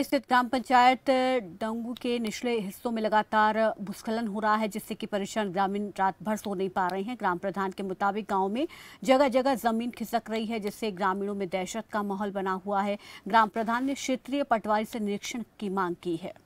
स्थित ग्राम पंचायत डंगू के निचले हिस्सों में लगातार भूस्खलन हो रहा है जिससे कि परेशान ग्रामीण रात भर सो नहीं पा रहे हैं ग्राम प्रधान के मुताबिक गांव में जगह जगह जमीन खिसक रही है जिससे ग्रामीणों में दहशत का माहौल बना हुआ है ग्राम प्रधान ने क्षेत्रीय पटवारी से निरीक्षण की मांग की है